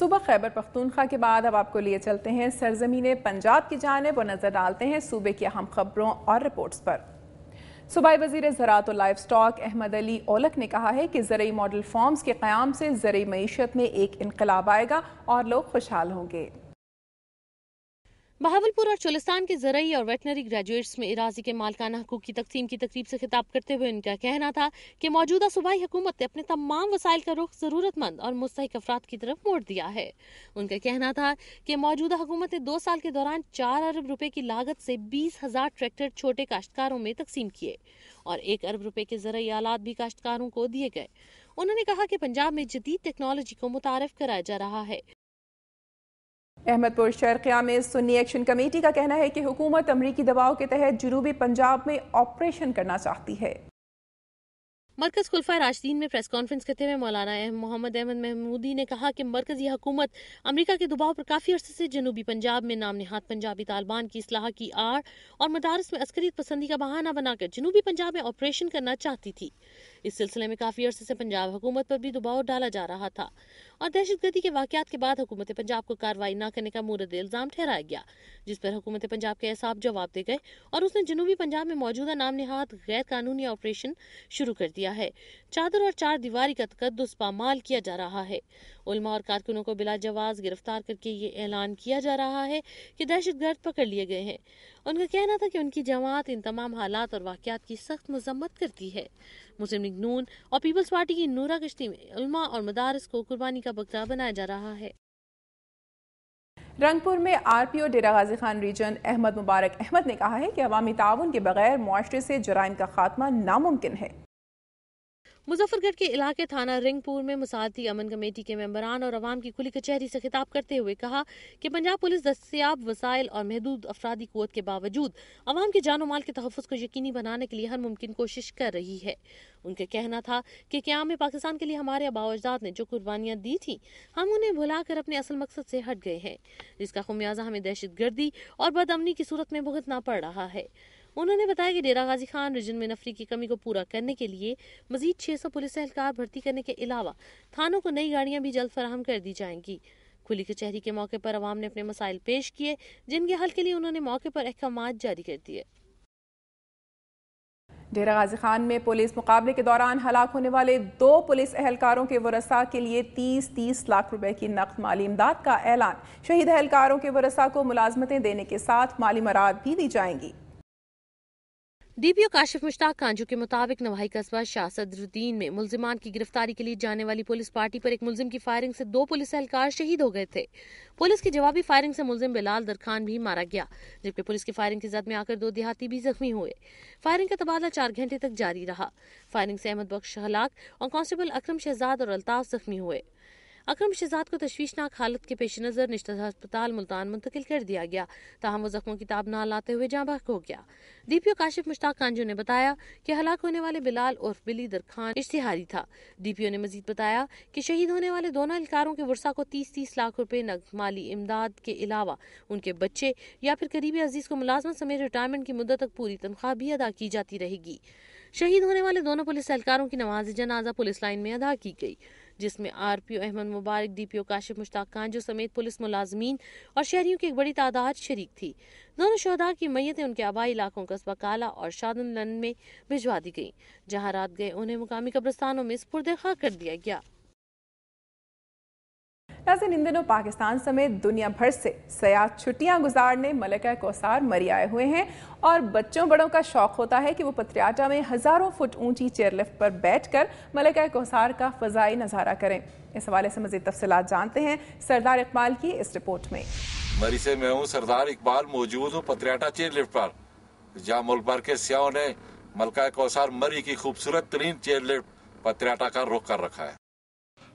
सुबह खैबर पख्तूनख्वा के बाद अब आपको लिए चलते हैं सरजमीन पंजाब की जानब और नज़र डालते हैं सूबे की अहम खबरों और रिपोर्ट्स पर सूबाई वजीर ज़रात और लाइफ स्टॉक अहमद अली ओलक ने कहा है कि ज़रूरी मॉडल फॉर्म्स के क़्याम से ज़रूरी मीशत में एक इनकलाब आएगा और लोग खुशहाल होंगे बहावलपुर और चुलिस्तान के जरिए और वेटनरी ग्रेजुएट्स में इराजी के मालकाना हकूक की तकसीम की तकरीब से खिताब करते हुए उनका कहना था कि मौजूदा सूबाई हुकूमत ने अपने तमाम वसाइल का रुख ज़रूरतमंद और मुस्तक अफराद की तरफ मोड़ दिया है उनका कहना था कि मौजूदा हुकूमत ने दो साल के दौरान चार अरब रुपये की लागत से बीस हज़ार ट्रैक्टर छोटे काश्तकारों में तकसीम किए और एक अरब रुपये के ज़रिए आलात भी काश्तकारों को दिए गए उन्होंने कहा की पंजाब में जदीद टेक्नोलॉजी को मुतारफ कराया जा रहा है अहमदपुर शर्किया में सुन्नी एक्शन कमेटी का कहना है कि हुकूमत अमरीकी दबाव के तहत जनूबी पंजाब में ऑपरेशन करना चाहती है मरकज खुलफा राशदीन में प्रेस कॉन्फ्रेंस करते हुए मौलाना मोहम्मद अहमद महमूदी ने कहा कि मरकजी हुकूमत अमरीका के दबाव पर काफ़ी अरसे से जनूबी पंजाब में नाम नहाद पंजाबी तालिबान की असलाह की आड़ और मदारस में अस्करी पसंदी का बहाना बनाकर जनूबी पंजाब में ऑपरेशन करना चाहती थी इस सिलसिले में काफी अरसे से पंजाब हुकूमत पर भी दबाव डाला जा रहा था और दहशत गर्दी के वाकत के बाद हुकूमत पंजाब को कार्रवाई न करने का मूरद इल्जाम ठहराया गया जिस पर हुकूमत पंजाब के एहसाब जवाब दे गए और उसने जनूबी पंजाब में मौजूदा नाम निहाद गैर कानूनी ऑपरेशन शुरू कर दिया है चादर और चार दीवारी का तकदस पामाल किया जा रहा है उलमा और कारकुनों को बिलाजवाज गिरफ्तार करके ये ऐलान किया जा रहा है कि दहशत गर्द पकड़ लिए गए हैं उनका कहना था कि उनकी जमात इन तमाम हालात और वाक़ात की सख्त मजम्मत करती है मुस्लिम लीग नून और पीपल्स पार्टी की नूरा कश्ती में उलमा और मदारस को कुर्बानी का बकरा बनाया जा रहा है रंगपुर में R P O Dera Ghazi Khan region Ahmad Mubarak Ahmad ने कहा है कि अवामी ताउन के बगैर मुआरे से जराइम का खात्मा नामुमकिन है मुजफ्फरगढ़ के इलाके थाना रिंगपुर में मुसादी अमन कमेटी के मेम्बरान और अवाम की खुली कचहरी से खिताब करते हुए कहा कि पंजाब पुलिस दस्तियाब वसाइल और महदूद अफराधी कुत के बावजूद अवाम के जानो माल के तहफ़ को यकीनी बनाने के लिए हर मुमकिन कोशिश कर रही है उनका कहना था कि क्याम पाकिस्तान के लिए हमारे अबावजदाद ने जो कुर्बानियाँ दी थी हम उन्हें भुलाकर अपने असल मकसद से हट गए हैं जिसका खमियाजा हमें दहशत गर्दी और बदअमनी की सूरत में भुगतना पड़ रहा है उन्होंने बताया कि डेरा गाजी खान रीजन में नफरी की कमी को पूरा करने के लिए मजीद छह सौ पुलिस एहलकार भर्ती करने के अलावा थानों को नई गाड़ियां भी जल्द फराहम कर दी जाएंगी खुली कचहरी के मौके पर आवाम ने अपने मसाइल पेश किए जिनके हल के लिए उन्होंने मौके पर अहकाम जारी कर दिए डेरा गाजी खान में पुलिस मुकाबले के दौरान हलाक होने वाले दो पुलिस एहलकारों के वरसा के लिए तीस तीस लाख रुपए की नकद माली इमदाद का ऐलान शहीद एहलकारों के वरसा को मुलाजमतें देने के साथ माली मराद भी दी जाएंगी D P O Kashif Mushtaq Kanju के मुताबिक नवाही कस्बा शाहरुद्दीन में मुलजिमान की गिरफ्तारी के लिए जाने वाली पुलिस पार्टी पर एक मुलिम की फायरिंग से दो पुलिस एहलकार शहीद हो गए थे पुलिस की जवाबी फायरिंग से मुलिम बिलाल दर खान भी मारा गया जबकि पुलिस की फायरिंग की जद में आकर दो देहाती भी जख्मी हुए फायरिंग का तबादला चार घंटे तक जारी रहा फायरिंग से अहमद बख्श हलाक और कॉन्स्टेबल अक्रम शहजाद और अल्ताफ जख्मी हुए अक्रम शहजाद को तशवीशनाक हालत के पेश नज़र निश्तर अस्पताल मुल्तान मुंतकिल कर दिया गया ताहम जख्मों की ताब न लाते हुए जाँबाक हो गया डीपीओ काशिफ मुश्ताक कांजू ने बताया की हलाक होने वाले बिलाल और बिली दर खान इश्तिहारी था डीपीओ ने मजीद बताया की शहीद होने वाले दोनों एहलकारों के वर्षा को तीस तीस लाख रूपए नकद माली इमदाद के अलावा उनके बच्चे या फिर करीबी अजीज को मुलाजमत समेत रिटायरमेंट की मुद्दत तक पूरी तनख्वाह भी अदा की जाती रहेगी शहीद होने वाले दोनों पुलिस एहलकारों की नमाज जनाजा पुलिस लाइन में अदा की गयी जिसमें O Ahmad Mubarak D O Kashif Mushtaq Kanju समेत पुलिस मुलाजमीन और शहरियों की एक बड़ी तादाद शरीक थी दोनों शहदा की मैयतें उनके आबाई इलाकों कस्बा काला और शादन लन में भिजवा दी गई जहाँ रात गए उन्हें मुकामी कब्रस्तानों में खा कर दिया गया नाजिन इन दिनों पाकिस्तान समेत दुनिया भर से सयाह छुट्टियां गुजारने मलका कोसार मरी आए हुए हैं और बच्चों बड़ों का शौक होता है कि वो पत्रियाटा में हज़ारों फुट ऊंची चेयरलिफ्ट पर बैठकर मलका कोसार का फजाई नज़ारा करें इस हवाले से मजीद तफसी जानते हैं सरदार इकबाल की इस रिपोर्ट में मरी से मैं हूँ सरदार इकबाल मौजूद हूँ पत्रियाटा लिफ्ट पर जहाँ मुल्क भर के सियाओं ने मलका कोसार मरी की खूबसूरत तरीन चेयरलिफ्ट पत्रियाटा का रुख कर रखा है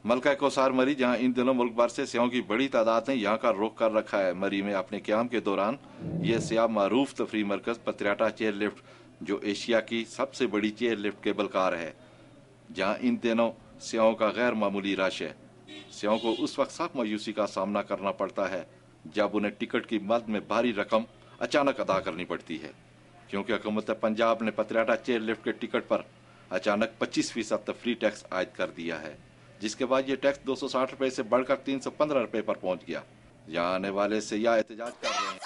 मलका कोसार मरी जहां इन दिनों मुल्क भर से स्याहों की बड़ी तादाद ने यहाँ का रुख कर रखा है मरी में अपने क्याम के दौरान यह स्याह मरूफ तफरी मरकज पत्रियाटा चेयर लिफ्ट जो एशिया की सबसे बड़ी चेयर लिफ्ट केबल कार है जहाँ इन दिनों स्याहों का गैर मामूली रश है स्याहों को उस वक्त सख्त मायूसी का सामना करना पड़ता है जब उन्हें टिकट की मद में भारी रकम अचानक अदा करनी पड़ती है क्योंकि हुकूमत पंजाब ने पत्रियाटा चेयर लिफ्ट के टिकट पर अचानक पच्चीस फीसद तफरी टैक्स आयद कर दिया है जिसके बाद ये टैक्स दो सौ साठ रुपए से बढ़कर तीन सौ पंद्रह रुपए पर पहुंच गया यहाँ आने वाले सयाह एहतजाज कर रहे हैं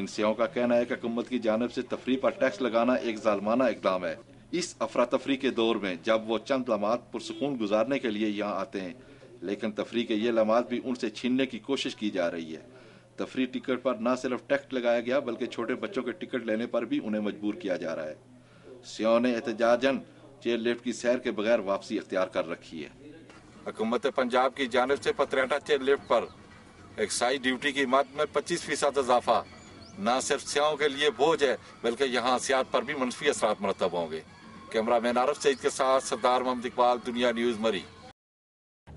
इन सेवाओं का कहना है कि हुकूमत की जानब से तफरी पर टैक्स लगाना एक जालमाना इकदाम है इस अफरा तफरी के दौर में जब वो चंद लमा पुरसकून गुजारने के लिए यहाँ आते हैं लेकिन तफरी के ये लमात भी उनसे छीनने की कोशिश की जा रही है तफरी टिकट पर न सिर्फ टैक्स लगाया गया बल्कि छोटे बच्चों के टिकट लेने पर भी उन्हें मजबूर किया जा रहा है सियाओं ने एहतजाजन चेयर लिफ्ट की सैर के बगैर वापसी अख्तियार कर रखी है हुकूमत पंजाब की जानब से पतरेटा चेयर लिफ्ट पर एक्साइज ड्यूटी की इमारत में पच्चीस फीसद इजाफा न सिर्फ सियाओं के लिए बोझ है बल्कि यहाँ सियात पर भी मनफी असरा मरतब होंगे कैमरा मैन आरफ सईद के साथ सरदार मोहम्मद इकबाल दुनिया न्यूज़ मरी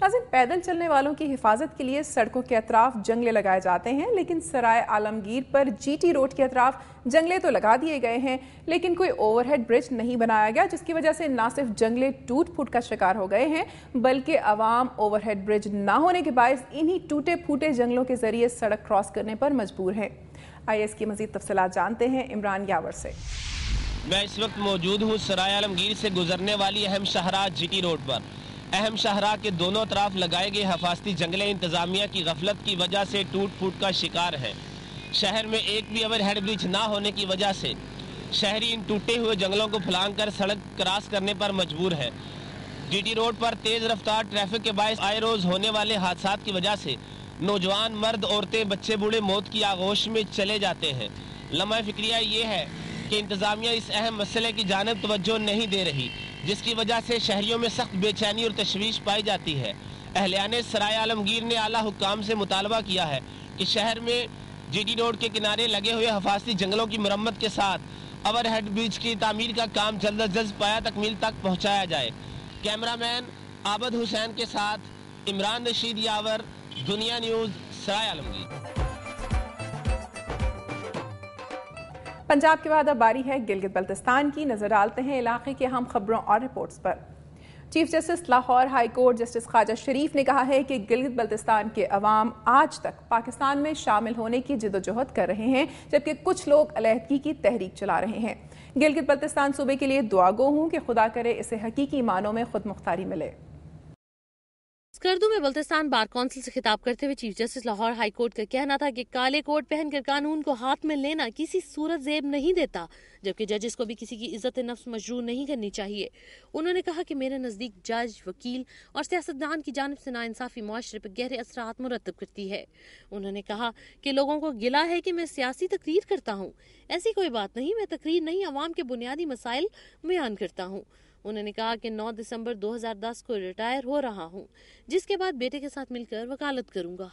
नाजिम पैदल चलने वालों की हिफाजत के लिए सड़कों के अतराफ जंगले लगाए जाते हैं लेकिन सराय आलमगीर पर जीटी रोड के अतराफ जंगले तो लगा दिए गए हैं लेकिन कोई ओवरहेड ब्रिज नहीं बनाया गया जिसकी वजह से ना सिर्फ जंगले टूट फूट का शिकार हो गए हैं बल्कि आवाम ओवरहेड ब्रिज ना होने के बायस इन्हीं टूटे फूटे जंगलों के जरिए सड़क क्रॉस करने पर मजबूर हैं आई एस की मजीद तफसी जानते हैं इमरान यावर से मैं इस वक्त मौजूद हूँ सराय आलमगीर से गुजरने वाली अहम शहरा जीटी रोड पर अहम शहरा के दोनों तरफ लगाए गए हफाजती जंगले इंतजामिया की गफलत की वजह से टूट फूट का शिकार है शहर में एक भी ओवर हेड ब्रिज ना होने की वजह से शहरी इन टूटे हुए जंगलों को फलांग कर सड़क क्रॉस करने पर मजबूर है टी रोड पर तेज रफ्तार ट्रैफिक के बायस आए रोज होने वाले हादसा की वजह से नौजवान मर्द औरतें बच्चे बूढ़े मौत की आगोश में चले जाते हैं लम्हा फिक्रिया ये है कि इंतज़ामिया इस अहम मसले की जानब तवज्जो नहीं दे रही जिसकी वजह से शहरियों में सख्त बेचैनी और तशवीश पाई जाती है अहलियान सराय आलमगीर ने आला हुकाम से मुतालबा किया है कि शहर में जी डी रोड के किनारे लगे हुए हफाजती जंगलों की मरम्मत के साथ अवर हेड ब्रिज की तमीर का काम जल्द अज जल्द पाया तकमील तक पहुँचाया जाए कैमरामैन आबद हुसैन के साथ इमरान रशीद यावर दुनिया न्यूज़ सराय आलमगीर पंजाब के बाद अब बारी है गिलगित बल्तिस्तान की नजर डालते हैं इलाके की अहम खबरों और रिपोर्ट्स पर chief justice Lahore high court justice Khawaja Sharif ने कहा है कि गिलगित बल्तिस्तान के अवाम आज तक पाकिस्तान में शामिल होने की जिदोजहद कर रहे हैं जबकि कुछ लोग अलहदगी की तहरीक चला रहे हैं गिलगित बल्तिस्तान सूबे के लिए दुआगो हूँ कि खुदा करे इसे हकीकी मानों में खुद मुख्तारी मिले स्कर्दू में बल्तिस्तान बार काउंसिल से खिताब करते हुए chief justice Lahore high court का कहना था कि काले कोट पहनकर कानून को हाथ में लेना किसी सूरत जेब नहीं देता जबकि जजेस को भी किसी की इज्जत नफ्स मजरूर नहीं करनी चाहिए उन्होंने कहा कि मेरे नज़दीक जज वकील और सियासतदान की जानब से नाानसाफ़ी माशरे पर गहरे असरा मुरतब करती है उन्होंने कहा कि लोगों को गिला है कि मैं सियासी तकरीर करता हूँ ऐसी कोई बात नहीं मैं तकरीर नहीं आवाम के बुनियादी मसाइल बयान करता हूँ उन्होंने कहा कि 9 दिसंबर 2010 को रिटायर हो रहा हूँ जिसके बाद बेटे के साथ मिलकर वकालत करूँगा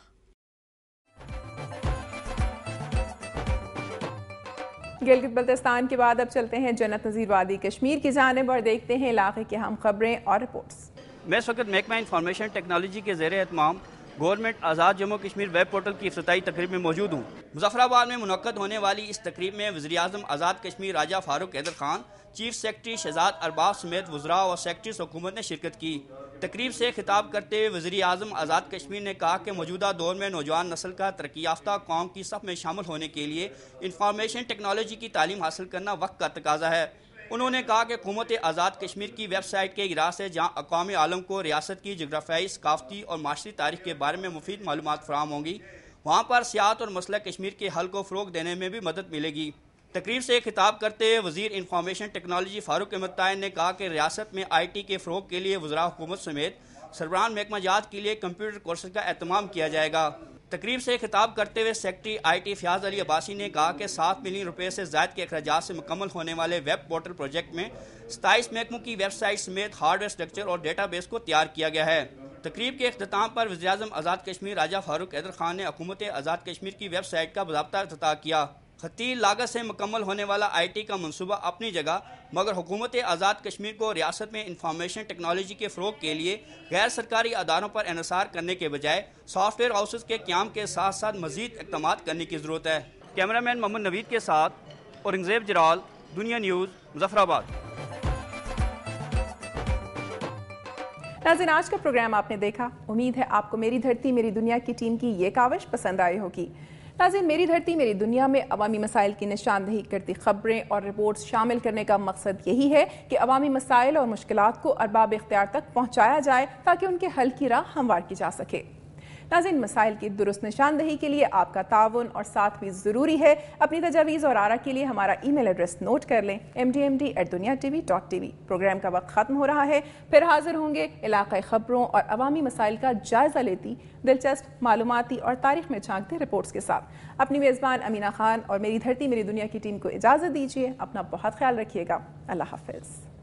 गिलगित बल्तिस्तान के बाद अब चलते हैं जन्नत नज़ीर वादी कश्मीर की जानब और देखते हैं इलाके की हम खबरें और रिपोर्ट्स मैं इस वक्त महकमा इंफॉर्मेशन टेक्नोलॉजी के जेर एहतमाम government Azad Jammu Kashmir web portal की अफ्ताही तकरीब में मौजूद हूँ मुजफ्फराबाद में मुनद होने वाली इस तकरीब में वजी अजम आज़ाद कश्मीर राजा फारूक हैदर खान चीफ सेक्रेटरी शहजाद अरबाब समेत वज़रा और सेक्रेटरी हुकूमत ने शिरकत की तकरीब से खिताब करते हुए वजी अजम आज़ाद कश्मीर ने कहा कि मौजूदा दौर में नौजवान नस्ल का तरक्की याफ्ता कौम की सब में शामिल होने के लिए इंफॉर्मेशन टेक्नोलॉजी की तालीम हासिल करना वक्त का तकाजा है उन्होंने कहा कि हुकूमत आज़ाद कश्मीर की वेबसाइट के इरास है जहाँ अकवा आलम को रियासत की जगराफियाई सकाफती और माशरी तारीख के बारे में मुफीद मालूम फराम होंगी वहाँ पर सियात और मसला कश्मीर के हल को फ़रोग देने में भी मदद मिलेगी तकरीर से खिताब करते हुए वजीर इंफॉर्मेशन टेक्नोलॉजी फारूक अहमद तायन ने कहा कि रियासत में आई टी के फ़रोग के लिए वजरा हुकूमत समेत सरबरान महकमाजात के लिए कंप्यूटर कोर्स का अहतमाम किया जाएगा तकरीब से खिताब करते हुए secretary I T Fayyaz Ali Abbasi ने कहा कि सात मिलियन रुपये से ज्यादा के अखराज से मुकम्मल होने वाले वेब पोर्टल प्रोजेक्ट में सताईस महकमों की वेबसाइट समेत हार्डवेयर स्ट्रक्चर और डेटा बेस को तैयार किया गया है तकरीब के अख्ताम पर वजी अजम आज़ाद कश्मीर राजा फारूक हैदर खान ने हकूमत आज़ाद कश्मीर की वेबसाइट का बाबा अफ्ताह किया खतील लागत से मुकम्मल होने वाला आईटी का मनसूबा अपनी जगह मगर हुकूमत आज़ाद कश्मीर को रियासत में इंफॉर्मेशन टेक्नोलॉजी के फ़रोग के लिए गैर सरकारी अदारों पर इसार करने के बजाय सॉफ्टवेयर हाउसेज के क्याम के साथ साथ मजीद इकदाम करने की ज़रूरत है कैमरा मैन मोहम्मद नवीद के साथ औरंगजेब जराल दुनिया न्यूज़ मुजफ्फराबाद नाजिन आज का प्रोग्राम आपने देखा उम्मीद है आपको मेरी धरती मेरी दुनिया की टीम की ये कावश पसंद आई होगी नाजिन मेरी धरती मेरी दुनिया में अवामी मसाइल की निशानदही करती खबरें और रिपोर्ट्स शामिल करने का मकसद यही है कि अवामी मसाइल और मुश्किल को अरबाब इख्तियार तक पहुँचाया जाए ताकि उनके हल की राह हमवार की जा सके नाजिन मसाइल की दुरुस्त निशानदही के लिए आपका ताउन और साथ भी ज़रूरी है अपनी तजावीज़ और आरा के लिए हमारा ई मेल एड्रेस नोट कर लें M D M D at Dunya T V dot T V program का वक्त ख़त्म हो रहा है फिर हाजिर होंगे इलाकई ख़बरों और अवामी मसाइल का जायज़ा लेती दिलचस्प मालूमती और तारीख में झांकते रिपोर्ट्स के साथ अपनी मेज़बान अमीना खान और मेरी धरती मेरी दुनिया की टीम को इजाज़त दीजिए अपना बहुत ख्याल रखिएगा अल्लाह हाफिज़